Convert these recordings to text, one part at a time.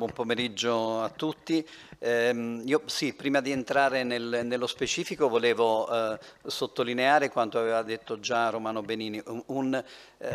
buon pomeriggio a tutti. Eh, io, sì, prima di entrare nel, nello specifico volevo eh, sottolineare quanto aveva detto già Romano Benini, un, un, eh,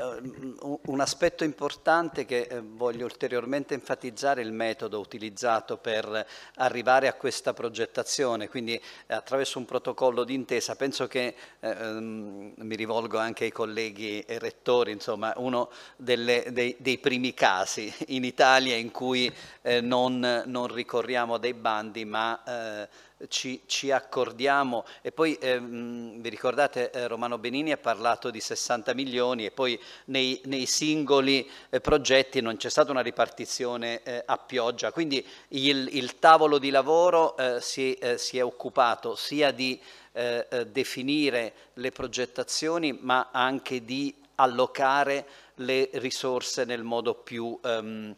un aspetto importante che eh, voglio ulteriormente enfatizzare il metodo utilizzato per arrivare a questa progettazione, quindi eh, attraverso un protocollo d'intesa. Penso che, eh, ehm, mi rivolgo anche ai colleghi e rettori, insomma, uno delle, dei, dei primi casi in Italia in cui eh, non, non, ricorriamo a dei bandi ma eh, ci, ci, accordiamo e poi ehm, vi ricordate eh, Romano Benini ha parlato di 60 milioni e poi nei, nei singoli eh, progetti non c'è stata una ripartizione eh, a pioggia, quindi il, il tavolo di lavoro eh, si, eh, si, è occupato sia di eh, definire le progettazioni ma anche di allocare le risorse nel modo più... Ehm,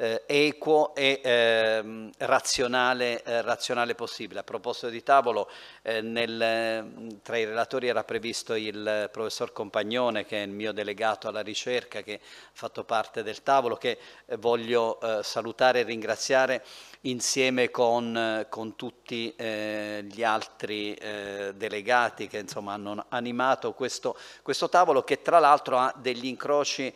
eh, equo e eh, razionale, eh, razionale, possibile. A proposito di tavolo, eh, nel, eh, tra i relatori era previsto il professor Compagnone, che è il mio delegato alla ricerca, che ha fatto parte del tavolo, che eh, voglio salutare e ringraziare insieme con, con tutti gli altri delegati che insomma, hanno animato questo, questo, tavolo, che tra l'altro ha degli incroci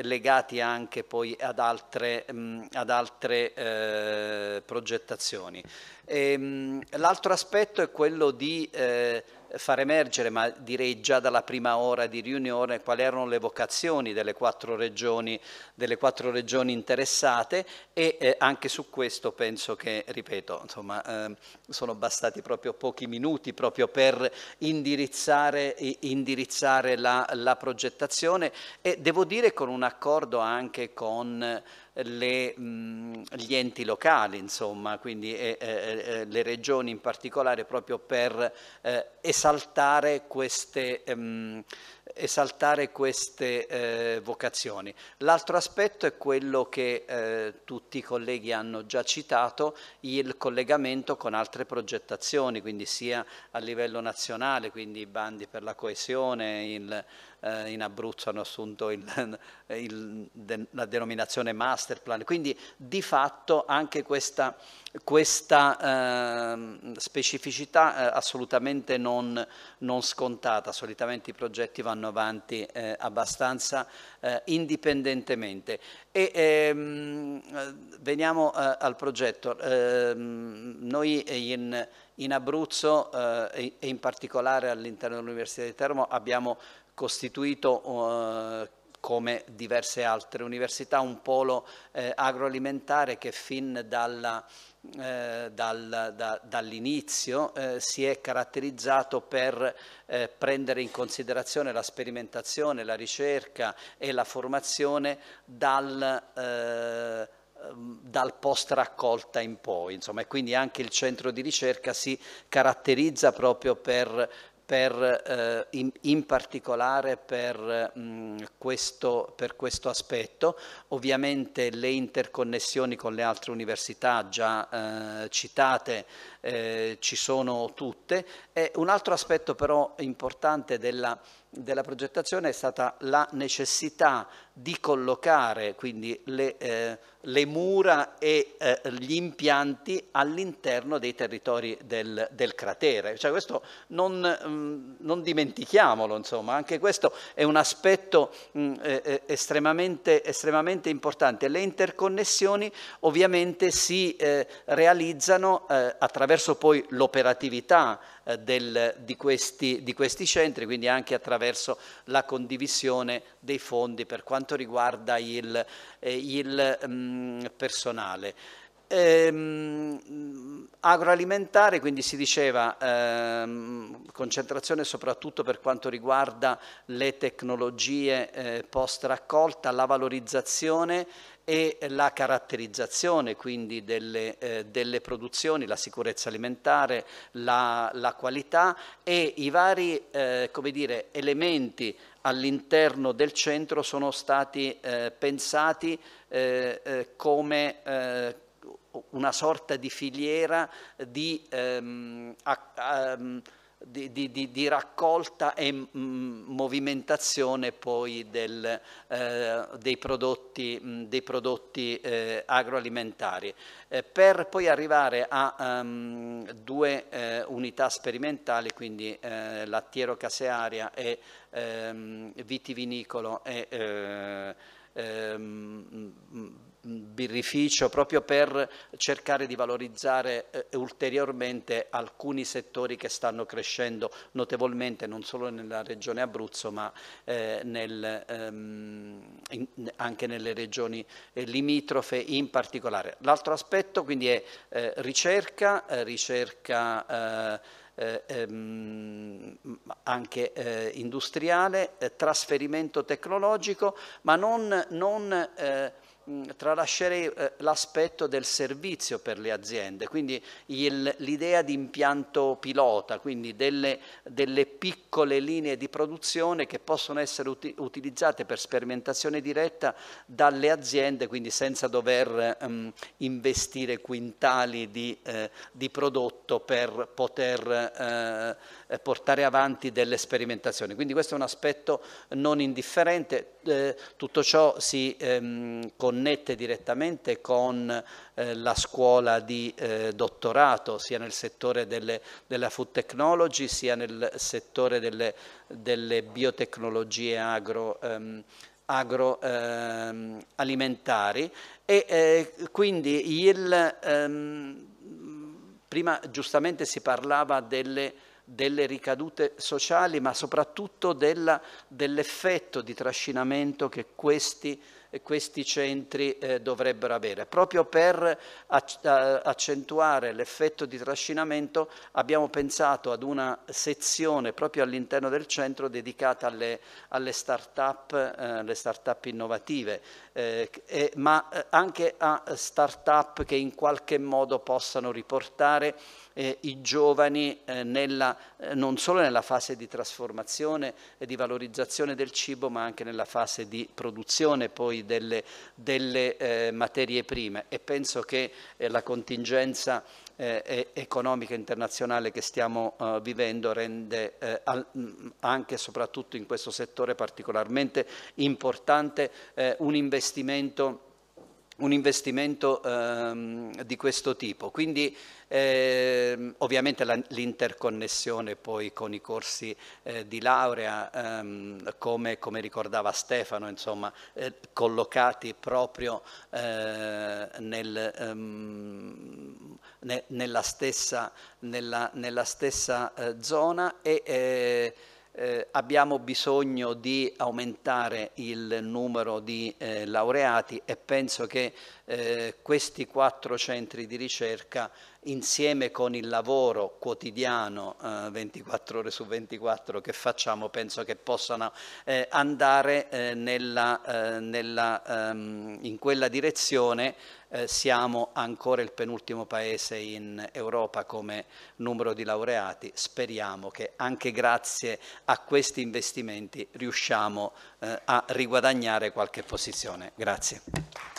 legati anche poi ad altre mh, mm, Ehm, ad altre eh, progettazioni. Ehm, l'altro aspetto è quello di eh, far emergere, ma direi già dalla prima ora di riunione, quali erano le vocazioni delle quattro regioni, delle quattro regioni interessate e eh, anche su questo penso che, ripeto, insomma, eh, sono bastati proprio pochi minuti proprio per indirizzare, indirizzare la, la progettazione e devo dire con un accordo anche con le, mh, gli enti locali, insomma, quindi eh, eh, le regioni in particolare, proprio per eh, esaltare queste, mh, ehm, esaltare queste eh, vocazioni. L'altro aspetto è quello che eh, tutti i colleghi hanno già citato, il collegamento con altre progettazioni, quindi sia a livello nazionale, quindi i bandi per la coesione, il, eh, in Abruzzo hanno assunto il, il, de, la denominazione MAS, master plan. Quindi di fatto anche questa, questa eh, specificità eh, assolutamente non, non, scontata, solitamente i progetti vanno avanti eh, abbastanza eh, indipendentemente. E, ehm, eh, veniamo eh, al progetto. Ehm, noi in, in Abruzzo e in particolare all'interno dell'Università di Teramo abbiamo costituito come diverse altre università, un polo eh, agroalimentare che fin dalla, eh, dal, da, dall'inizio eh, si è caratterizzato per eh, prendere in considerazione la sperimentazione, la ricerca e la formazione dal eh, dal post raccolta in poi, insomma, e quindi anche il centro di ricerca si caratterizza proprio per per, eh, in, in, particolare per, mh, mm, questo, per questo aspetto. Ovviamente le interconnessioni con le altre università già eh, citate eh, ci sono tutte. E un altro aspetto però importante della della progettazione è stata la necessità di collocare quindi le, eh, le mura e eh, gli impianti all'interno dei territori del, del cratere. Cioè questo non, mm, non dimentichiamolo, insomma. anche questo è un aspetto mh, mm, eh, eh, estremamente, estremamente, importante. Le interconnessioni ovviamente si eh, realizzano attraverso poi l'operatività eh, del, di, questi, di, questi, centri, quindi anche attraverso la condivisione dei fondi per quanto riguarda il, eh, il mh, mm, personale. Ehm, agroalimentare, quindi si diceva ehm, concentrazione soprattutto per quanto riguarda le tecnologie eh, post raccolta, la valorizzazione e la caratterizzazione quindi delle, eh, delle produzioni, la sicurezza alimentare, la, la qualità e i vari eh, dire, elementi all'interno del centro sono stati eh, pensati eh, eh, come eh, una sorta di filiera di... Ehm, a, a, di, di, di, raccolta e mm, movimentazione poi del, eh, dei prodotti, mm, dei prodotti eh, agroalimentari, eh, per poi arrivare a um, due eh, unità sperimentali, quindi eh, lattiero-casearia e ehm, vitivinicolo e eh, ehm, birrificio proprio per cercare di valorizzare eh, ulteriormente alcuni settori che stanno crescendo notevolmente non solo nella regione Abruzzo ma eh, nel, ehm, in, anche nelle regioni eh, limitrofe in particolare. L'altro aspetto quindi è eh, ricerca, eh, ricerca eh, eh, ehm, anche eh, industriale, eh, trasferimento tecnologico, ma non, non Mm, tralascerei eh, l'aspetto del servizio per le aziende, quindi l'idea di impianto pilota, quindi delle, delle, piccole linee di produzione che possono essere uti- utilizzate per sperimentazione diretta dalle aziende, quindi senza dover ehm, investire quintali di, eh, di, prodotto per poter... Eh, eh, portare avanti delle sperimentazioni. Quindi questo è un aspetto non indifferente, eh, tutto ciò si ehm, connette direttamente con eh, la scuola di eh, dottorato sia nel settore delle, della food technology sia nel settore delle, delle biotecnologie agro. Ehm, agroalimentari ehm, e eh, quindi il, ehm, prima giustamente si parlava delle delle ricadute sociali, ma soprattutto della, dell'effetto di trascinamento che questi questi centri eh, dovrebbero avere. Proprio per accentuare l'effetto di trascinamento abbiamo pensato ad una sezione proprio all'interno del centro dedicata alle, alle start-up, eh, start innovative, eh, e, ma eh, anche a start-up che in qualche modo possano riportare eh, i giovani eh, nella, eh, non solo nella fase di trasformazione e di valorizzazione del cibo, ma anche nella fase di produzione poi delle, delle eh, materie prime e penso che eh, la contingenza eh, economica internazionale che stiamo eh, vivendo rende eh, al, mm, anche e soprattutto in questo settore particolarmente importante eh, un investimento un investimento ehm, di questo tipo. Quindi ehm, ovviamente l'interconnessione poi con i corsi eh, di laurea, ehm, come, come, ricordava Stefano, insomma, eh, collocati proprio eh, nel, ehm, ne, nella stessa, nella, nella stessa eh, zona e eh, eh, abbiamo bisogno di aumentare il numero di eh, laureati e penso che eh, questi quattro centri di ricerca insieme con il lavoro quotidiano 24 eh, ore su 24 che facciamo penso che possano eh, andare eh, nella, nella, ehm, in quella direzione eh, siamo ancora il penultimo paese in Europa come numero di laureati, speriamo che anche grazie a questi investimenti riusciamo eh, a riguadagnare qualche posizione. Grazie.